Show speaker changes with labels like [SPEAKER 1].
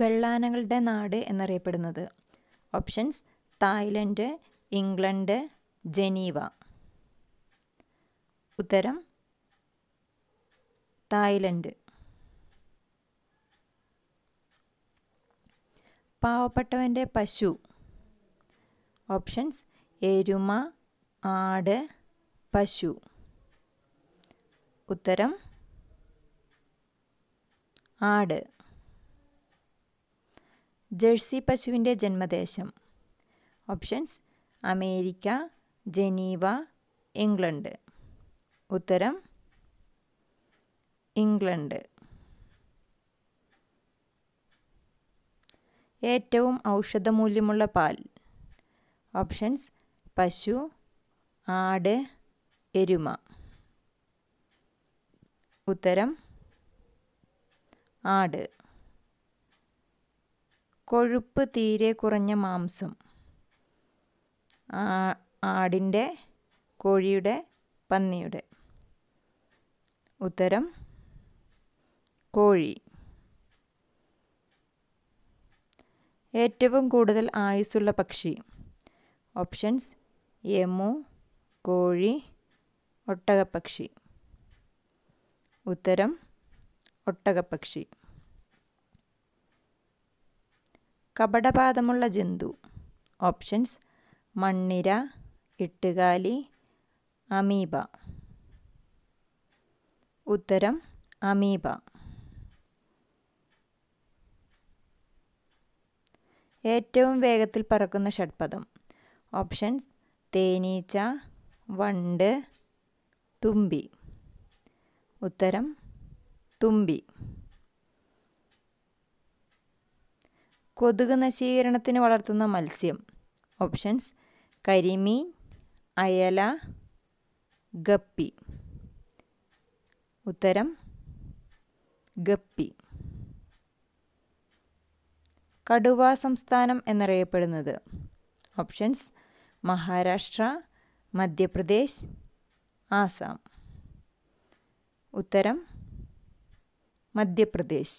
[SPEAKER 1] വെള്ളാനകളുടെ നാട് എന്നറിയപ്പെടുന്നത് options Thailand England Geneva ഉത്തരം തായ്ലൻഡ് പാവപ്പെട്ടവൻ്റെ പശു ഓപ്ഷൻസ് എരുമ ആട് പശു ഉത്തരം ആട് ജേഴ്സി പശുവിൻ്റെ ജന്മദേശം ഓപ്ഷൻസ് അമേരിക്ക ജനീവ ഇംഗ്ലണ്ട് ഉത്തരം ഇംഗ്ലണ്ട് ഏറ്റവും ഔഷധമൂല്യമുള്ള പാൽ ഓപ്ഷൻസ് പശു ആട് എരുമ ഉത്തരം ആട് കൊഴുപ്പ് തീരെ കുറഞ്ഞ മാംസം ആടിൻ്റെ കോഴിയുടെ പന്നിയുടെ ഉത്തരം കോഴി ഏറ്റവും കൂടുതൽ ആയുസ്സുള്ള പക്ഷി ഓപ്ഷൻസ് യമു കോഴി ഒട്ടകപ്പക്ഷി ഉത്തരം ഒട്ടകപ്പക്ഷി കപടപാദമുള്ള ജന്തു ഓപ്ഷൻസ് മണ്ണിര ഇട്ടുകാലി അമീബ ഉത്തരം അമീബ ഏറ്റവും വേഗത്തിൽ പറക്കുന്ന ഷഡ്പദം ഓപ്ഷൻസ് തേനീച്ച വണ്ട് തുമ്പി ഉത്തരം തുമ്പി കൊതുക് നശീകരണത്തിന് വളർത്തുന്ന മത്സ്യം ഓപ്ഷൻസ് കരിമീൻ അയല ഗപ്പി ഉത്തരം ഗപ്പി കടുവ സംസ്ഥാനം എന്നറിയപ്പെടുന്നത് ഓപ്ഷൻസ് മഹാരാഷ്ട്ര മധ്യപ്രദേശ് ആസാം ഉത്തരം മധ്യപ്രദേശ്